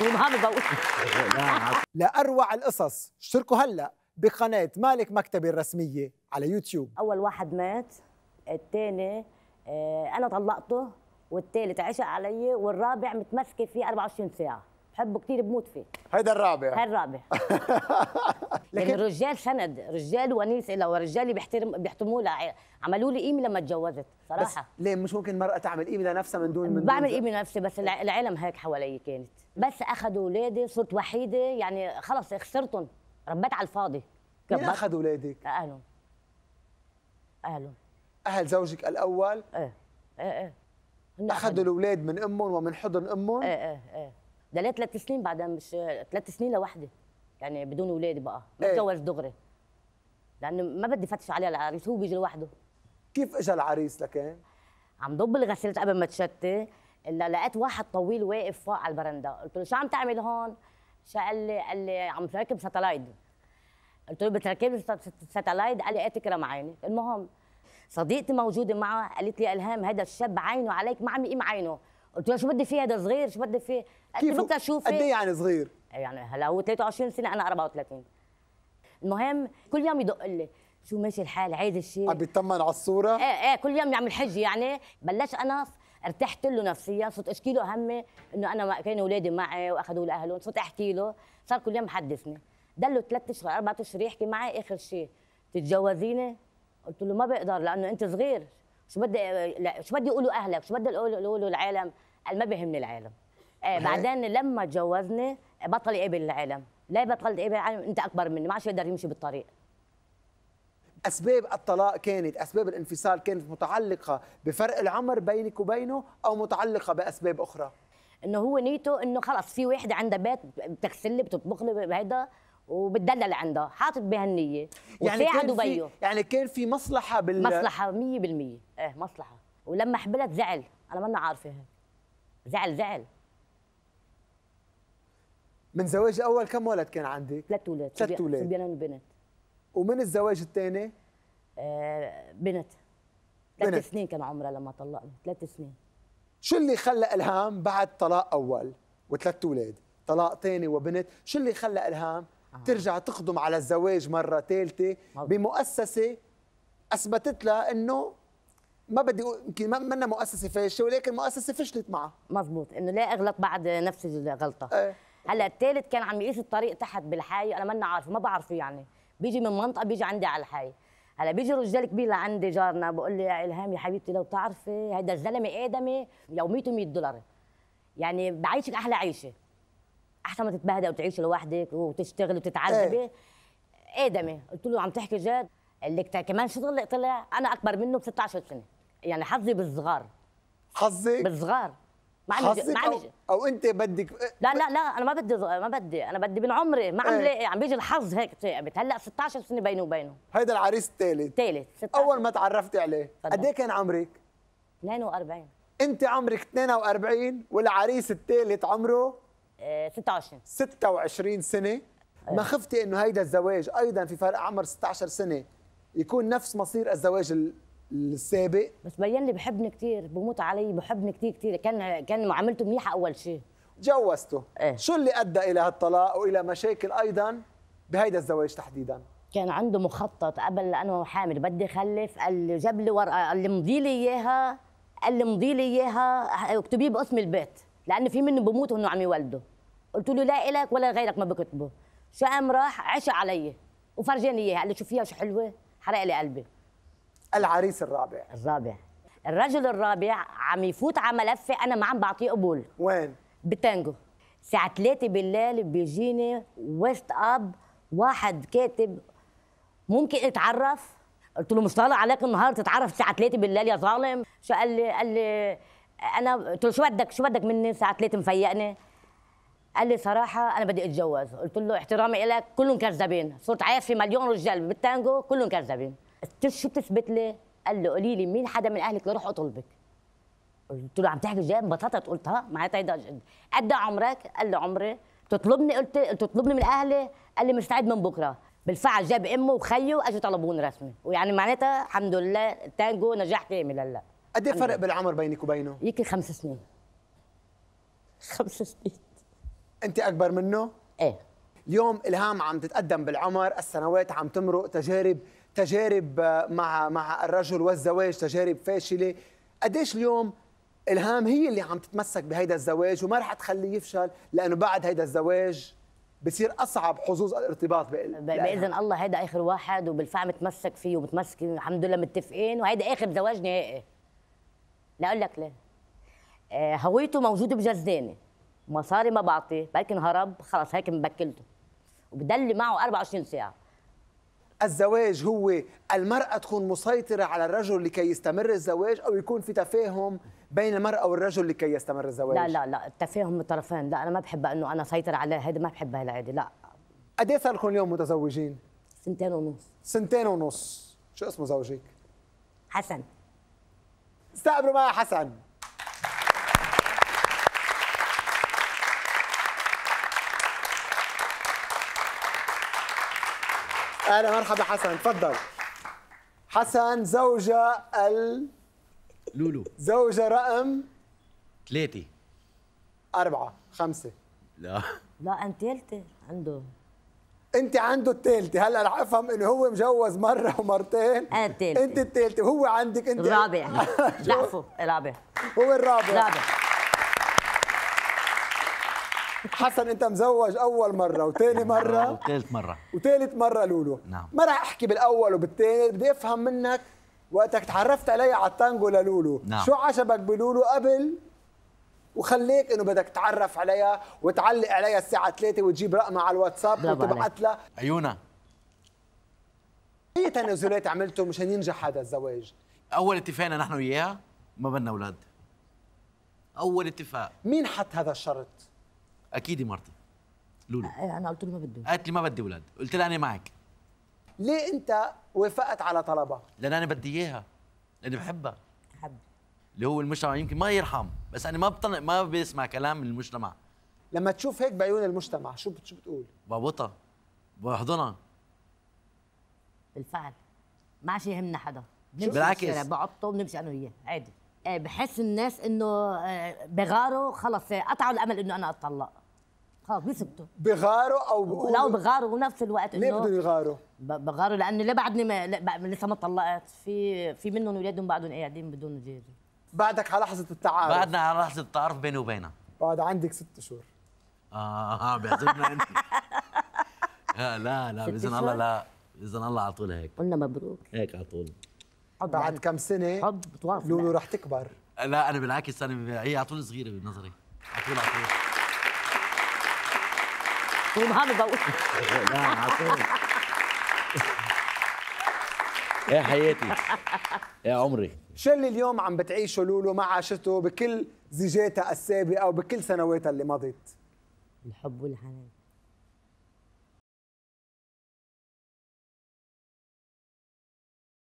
ومهام القصص اشتركوا هلا بقناه مالك مكتبي الرسميه على يوتيوب اول واحد مات الثاني آه، انا طلقته والثالث عشق علي والرابع متمسكه فيه 24 ساعه بحبه كثير بموت فيه هيدا الرابع هيدا الرابع لكن يعني الرجال سند رجال ونيس لو رجالي بيحترم بيحترموا لها عملوا لي قيمه لما اتجوزت صراحه بس ليه مش ممكن مرأة تعمل قيمه لنفسها من دون من بعمل قيمه لنفسي بس العالم هيك حوالي كانت بس اخذوا اولادي صرت وحيده يعني خلص خسرتهم ربيت على الفاضي مين اخذوا اولادك؟ اهلهم اهلهم اهل زوجك الاول؟ ايه ايه ايه اخذوا الاولاد من امهم ومن حضن امهم؟ ايه ايه ايه ده ثلاث سنين بعدها مش ثلاث سنين لوحدي يعني بدون اولاد بقى متجوز إيه. دغري لانه ما بدي فتش عليه العريس هو بيجي لوحده كيف اجى العريس لكان؟ عم ضب الغسيل قبل ما تشتي الا لقيت واحد طويل واقف فوق على البرندا قلت له شو عم تعمل هون؟ شو قال لي قال لي عم تركب ساتلايت قلت له بتركب ساتلايت قال لي ايه تكرم عيني المهم صديقتي موجوده معه قالت لي الهام هذا الشاب عينه عليك ما عم يقيم عينه قلت له شو بدي فيه هذا صغير شو بدي فيه كيف بدك اشوفه قد ايه يعني صغير؟ يعني هلا هو 23 سنه انا 34 المهم كل يوم يدق لي شو ماشي الحال عايز الشيء عم بيطمن على الصوره؟ ايه ايه كل يوم يعمل حجه يعني بلش انا ارتحت له نفسيا صرت اشكي له همي انه انا كانوا اولادي معي واخذوا لاهلهم صرت احكي له صار كل يوم محدثني دله ثلاث اشهر اربع اشهر يحكي معي اخر شيء تتجوزيني؟ قلت له ما بقدر لانه انت صغير شو بدي شو بدي يقولوا اهلك شو بدي يقولوا العالم ما بيهمني العالم آه بعدين لما تجوزني بطل يقبل العالم ليه بطلت يقبل العالم انت اكبر مني ما عادش يقدر يمشي بالطريق اسباب الطلاق كانت اسباب الانفصال كانت متعلقه بفرق العمر بينك وبينه او متعلقه باسباب اخرى انه هو نيته انه خلص في وحده عندها بيت بتغسل لي بتطبخ لي بهيدا وبتدلل عندها حاطط بها النيه يعني كان في يعني كان في مصلحه بال مصلحه 100% ايه مصلحه ولما حبلت زعل انا ما عارفه زعل زعل من زواج الاول كم ولد كان عندك؟ ثلاث اولاد ثلاث اولاد صبيان وبنت ومن الزواج الثاني؟ آه بنت ثلاث سنين كان عمرها لما طلقنا ثلاث سنين شو اللي خلى الهام بعد طلاق اول وثلاث اولاد طلاق ثاني وبنت شو اللي خلى الهام آه. ترجع تقدم على الزواج مره ثالثه بمؤسسه اثبتت لها انه ما بدي اقول يمكن منا مؤسسه فاشله ولكن مؤسسه فشلت معها مزبوط انه لا اغلط بعد نفس الغلطه ايه. هلا الثالث كان عم يقيس الطريق تحت بالحي انا منا عارفه ما بعرفه يعني بيجي من منطقه بيجي عندي على الحي هلا بيجي رجال كبير لعندي جارنا بقول لي يا الهام يا حبيبتي لو بتعرفي هيدا الزلمه ادمي يوميته 100 دولار يعني بعيشك احلى عيشه احسن ما تتبهدل وتعيشي لوحدك وتشتغلي وتتعذبي ايه. ادمي قلت له عم تحكي جد اللي كمان شو طلع طلع انا اكبر منه ب 16 سنه يعني حظي بالصغار حظي بالصغار ما عندي ما عندي أو, او انت بدك لا لا لا انا ما بدي ما بدي انا بدي من عمري ما عم ايه. عم بيجي الحظ هيك تعبت هلا 16 سنه بيني وبينه هيدا العريس الثالث الثالث اول ما تعرفتي عليه قد ايه كان عمرك 42 انت عمرك 42 والعريس الثالث عمره 26 آه، 26 سنه ما إيه. خفتي انه هيدا الزواج ايضا في فرق عمر 16 سنه يكون نفس مصير الزواج السابق بس بين لي بحبني كثير بموت علي بحبني كثير كثير كان كان معاملته منيحه اول شيء جوزته إيه؟ شو اللي ادى الى هالطلاق والى مشاكل ايضا بهيدا الزواج تحديدا كان عنده مخطط قبل انا حامل بدي خلف قال لي جاب لي ورقه قال لي مضي لي اياها قال لي مضي لي اياها اكتبيه باسم البيت لانه في منه بموت وانه عم يولده قلت له لا الك ولا غيرك ما بكتبه شو قام راح عشى علي وفرجاني اياها قال لي شو فيها شو حلوه حرق لي قلبي العريس الرابع الرابع الرجل الرابع عم يفوت على ملفي انا ما عم بعطيه قبول وين بالتانجو الساعه 3 بالليل بيجيني ويست اب واحد كاتب ممكن اتعرف قلت له مش طالع عليك النهار تتعرف الساعه 3 بالليل يا ظالم شو قال لي قال لي انا قلت له شو بدك شو بدك مني الساعه 3 مفيقني قال لي صراحة أنا بدي أتجوز قلت له احترامي إلك كلهم كذابين صرت عايش في مليون رجال بالتانجو كلهم كذابين قلت شو بتثبت لي؟ قال لي قولي لي مين حدا من أهلك لروح أطلبك قلت له عم تحكي جاي انبسطت قلت ها معناتها هيدا قد عمرك؟ قال لي عمري تطلبني قلت تطلبني من أهلي؟ قال لي مستعد من بكرة بالفعل جاب امه وخيه واجوا طلبوني رسمي ويعني معناتها الحمد لله التانجو نجاح كامل هلا قد ايه فرق بالعمر بينك وبينه؟ يمكن خمس سنين خمس سنين انت اكبر منه؟ ايه اليوم الهام عم تتقدم بالعمر، السنوات عم تمرق تجارب تجارب آه، مع مع الرجل والزواج تجارب فاشله، قديش اليوم الهام هي اللي عم تتمسك بهيدا الزواج وما رح تخليه يفشل لانه بعد هيدا الزواج بصير اصعب حظوظ الارتباط باذن الله هيدا اخر واحد وبالفعل متمسك فيه ومتمسكين الحمد لله متفقين وهيدا اخر زواج نهائي لاقول لك ليه آه، هويته موجوده بجزدانه مصاري ما بعطيه بلكن هرب خلص هيك مبكلته وبدل معه 24 ساعه الزواج هو المرأة تكون مسيطرة على الرجل لكي يستمر الزواج أو يكون في تفاهم بين المرأة والرجل لكي يستمر الزواج لا لا لا التفاهم من الطرفين لا أنا ما بحب أنه أنا سيطر عليها هذا ما بحبها هالعادة لا قد إيه صار لكم اليوم متزوجين؟ سنتين ونص سنتين ونص شو اسمه زوجك؟ حسن استقبلوا معي حسن اهلا مرحبا حسن تفضل حسن زوجة ال لولو زوجة رقم ثلاثة أربعة خمسة لا لا أنت ثالثة عنده انت عنده الثالثه هلا رح افهم انه هو مجوز مره ومرتين انا الثالثه انت الثالثه وهو عندك انت الرابع لعفو الرابع هو الرابع الرابع حسن انت مزوج اول مره وثاني نعم. مره وثالث مره وثالث مره لولو نعم ما راح احكي بالاول وبالثاني بدي افهم منك وقتك تعرفت علي على التانجو للولو نعم. شو عجبك بلولو قبل وخليك انه بدك تتعرف عليها وتعلق عليها الساعه 3 وتجيب رقمها على الواتساب وتبعت لها عيونا اي تنازلات عملته مشان ينجح هذا الزواج اول اتفاقنا نحن وياها ما بدنا اولاد اول اتفاق مين حط هذا الشرط اكيد مرتي لولو أه، انا قلت له ما بدي قالت لي ما بدي اولاد قلت لها انا معك ليه انت وافقت على طلبها لان انا بدي اياها لاني بحبها حب اللي هو المجتمع يمكن ما يرحم بس انا ما بطن ما بسمع كلام من المجتمع لما تشوف هيك بعيون المجتمع شو بت... شو بتقول بابطها بحضنها بالفعل ما عاد يهمنا حدا بنمشي بالعكس بعطه وبنمشي انا وياه عادي أه، بحس الناس انه أه، بغاروا خلص قطعوا الامل انه انا اتطلق اه بيسكتوا بيغاروا او لا بيغاروا ونفس الوقت ليه بدهم يغاروا؟ بغاروا لانه لبعدني ما لسه ما طلقت في في منهم اولادهم بعدهم إيه قاعدين بدون زوج بعدك على لحظه التعارف بعدنا على لحظه التعارف بيني وبينها بعد عندك ست شهور اه اه بيعذبنا انت لا لا, باذن الله لا باذن الله على طول هيك قلنا مبروك هيك على طول حب بعد كم سنه حب لولو رح تكبر لا انا بالعكس انا هي على طول صغيره بنظري على طول على طول ومهربة و... لا على يا حياتي يا عمري شو اللي اليوم عم بتعيشه لولو ما عاشته بكل زيجاتها السابقه وبكل سنواتها اللي مضت؟ الحب والحنان